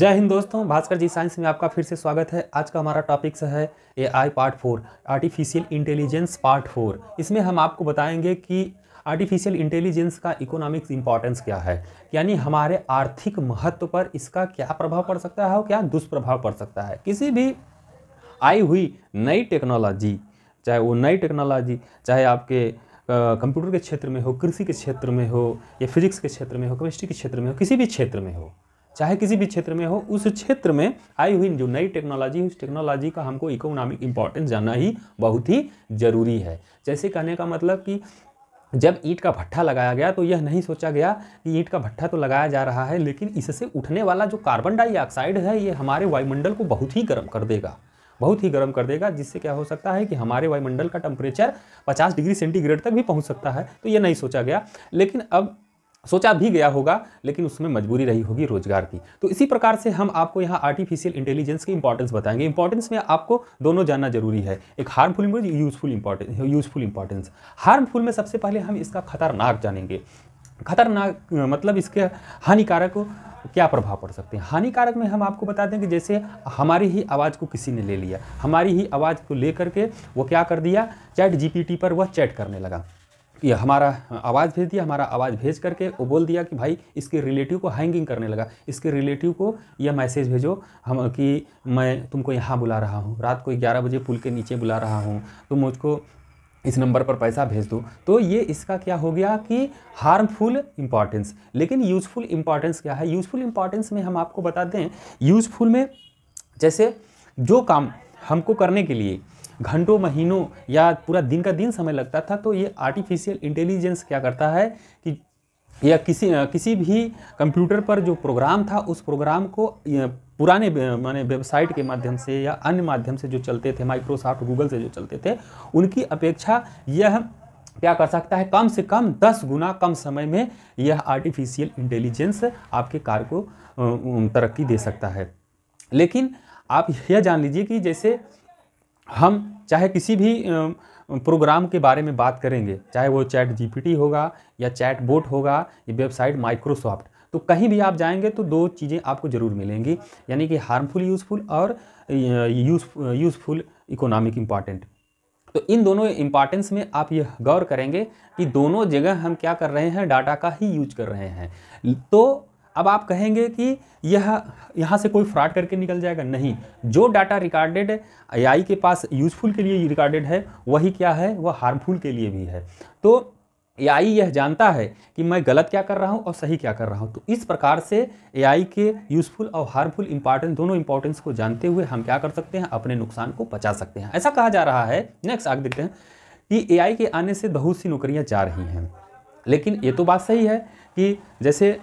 जय हिंद दोस्तों भास्कर जी साइंस में आपका फिर से स्वागत है आज का हमारा टॉपिक्स है A I part four artificial intelligence part four इसमें हम आपको बताएंगे कि आर्टिफिशियल इंटेलिजेंस का इकोनॉमिक्स इंपॉर्टेंस क्या है यानी हमारे आर्थिक महत्व पर इसका क्या प्रभाव पड़ सकता है और क्या दुष्प्रभाव पड़ सकता है किसी भी आई हुई नई टेक्नोलॉजी चाहे वो नई टेक्नोलॉजी चाहे आपके कंप्यूटर के क्षेत्र में हो कृषि के क्षेत्र में हो या फिजिक्स के क्षेत्र में हो केमिस्ट्री के क्षेत्र में हो किसी भी क्षेत्र में हो चाहे किसी भी क्षेत्र में हो उस क्षेत्र में आई हुई जो नई टेक्नोलॉजी उस टेक्नोलॉजी का हमको इकोनॉमिक इम्पोर्टेंस जानना ही बहुत ही ज़रूरी है जैसे कहने का मतलब कि जब ईंट का भट्ठा लगाया गया तो यह नहीं सोचा गया कि ईंट का भट्ठा तो लगाया जा रहा है लेकिन इससे उठने वाला जो कार्बन डाइऑक्साइड है ये हमारे वायुमंडल को बहुत ही गर्म कर देगा बहुत ही गर्म कर देगा जिससे क्या हो सकता है कि हमारे वायुमंडल का टेम्परेचर 50 डिग्री सेंटीग्रेड तक भी पहुंच सकता है तो ये नहीं सोचा गया लेकिन अब सोचा भी गया होगा लेकिन उसमें मजबूरी रही होगी रोजगार की तो इसी प्रकार से हम आपको यहाँ आर्टिफिशियल इंटेलिजेंस की इंपॉर्टेंस बताएंगे इंपॉर्टेंस में आपको दोनों जानना जरूरी है एक हार्मफुल में useful importance useful importance harmful में सबसे पहले हम इसका खतरनाक जानेंगे खतरनाक मतलब इसके हानिकारक क्या प्रभाव पड़ सकते हैं हानिकारक में हम आपको बता दें कि जैसे हमारी ही आवाज़ को किसी ने ले लिया हमारी ही आवाज़ को ले करके वो क्या कर दिया चैट जीपीटी पर वह चैट करने लगा ये हमारा आवाज़ भेज दिया हमारा आवाज़ भेज करके वो बोल दिया कि भाई इसके रिलेटिव को हैंगिंग करने लगा इसके रिलेटिव को यह मैसेज भेजो हम कि मैं तुमको यहाँ बुला रहा हूँ रात को ग्यारह बजे पुल के नीचे बुला रहा हूँ तुम मुझको इस नंबर पर पैसा भेज दो तो ये इसका क्या हो गया कि हार्मफुल इम्पॉर्टेंस लेकिन यूज़फुल इम्पॉर्टेंस क्या है यूज़फुल इम्पॉर्टेंस में हम आपको बता दें यूज़फुल में जैसे जो काम हमको करने के लिए घंटों महीनों या पूरा दिन का दिन समय लगता था तो ये आर्टिफिशियल इंटेलिजेंस क्या करता है कि या किसी किसी भी कंप्यूटर पर जो प्रोग्राम था उस प्रोग्राम को पुराने माने वेबसाइट के माध्यम से या अन्य माध्यम से जो चलते थे माइक्रोसॉफ्ट गूगल से जो चलते थे उनकी अपेक्षा यह क्या कर सकता है कम से कम दस गुना कम समय में यह आर्टिफिशियल इंटेलिजेंस आपके कार को तरक्की दे सकता है लेकिन आप यह जान लीजिए कि जैसे हम चाहे किसी भी प्रोग्राम के बारे में बात करेंगे चाहे वो चैट जीपीटी होगा या चैट बोट होगा या वेबसाइट माइक्रोसॉफ्ट तो कहीं भी आप जाएंगे तो दो चीज़ें आपको ज़रूर मिलेंगी यानी कि हार्मफुल यूज़फुल और यूज यूज़फुल इकोनॉमिक इम्पॉर्टेंट तो इन दोनों इम्पॉर्टेंस में आप ये गौर करेंगे कि दोनों जगह हम क्या कर रहे हैं डाटा का ही यूज कर रहे हैं तो अब आप कहेंगे कि यह यहाँ से कोई फ्रॉड करके निकल जाएगा नहीं जो डाटा रिकॉर्डेड एआई के पास यूजफुल के लिए रिकॉर्डेड है वही क्या है वह हार्मफुल के लिए भी है तो एआई यह जानता है कि मैं गलत क्या कर रहा हूँ और सही क्या कर रहा हूँ तो इस प्रकार से एआई के यूज़फुल और हार्मफुल इंपॉर्टेंस दोनों इंपॉर्टेंस को जानते हुए हम क्या कर सकते हैं अपने नुकसान को बचा सकते हैं ऐसा कहा जा रहा है नेक्स्ट आगे देखते हैं कि ए के आने से बहुत सी नौकरियाँ जा रही हैं लेकिन ये तो बात सही है कि जैसे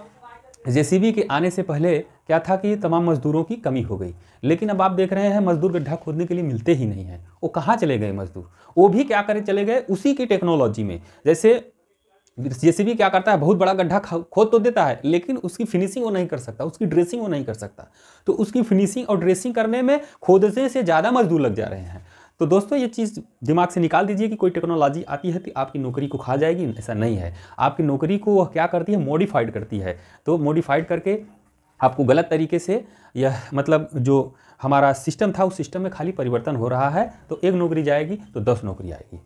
जेसीबी के आने से पहले क्या था कि तमाम मजदूरों की कमी हो गई लेकिन अब आप देख रहे हैं मजदूर गड्ढा खोदने के लिए मिलते ही नहीं हैं वो कहाँ चले गए मजदूर वो भी क्या करें चले गए उसी की टेक्नोलॉजी में जैसे जेसीबी क्या करता है बहुत बड़ा गड्ढा खोद तो देता है लेकिन उसकी फिनिशिंग वो नहीं कर सकता उसकी ड्रेसिंग वो नहीं कर सकता तो उसकी फिनिशिंग और ड्रेसिंग करने में खोदने से ज़्यादा मजदूर लग जा रहे हैं तो दोस्तों ये चीज़ दिमाग से निकाल दीजिए कि कोई टेक्नोलॉजी आती है तो आपकी नौकरी को खा जाएगी ऐसा नहीं है आपकी नौकरी को वह क्या करती है मॉडिफाइड करती है तो मॉडिफाइड करके आपको गलत तरीके से यह मतलब जो हमारा सिस्टम था उस सिस्टम में खाली परिवर्तन हो रहा है तो एक नौकरी जाएगी तो दस नौकरी आएगी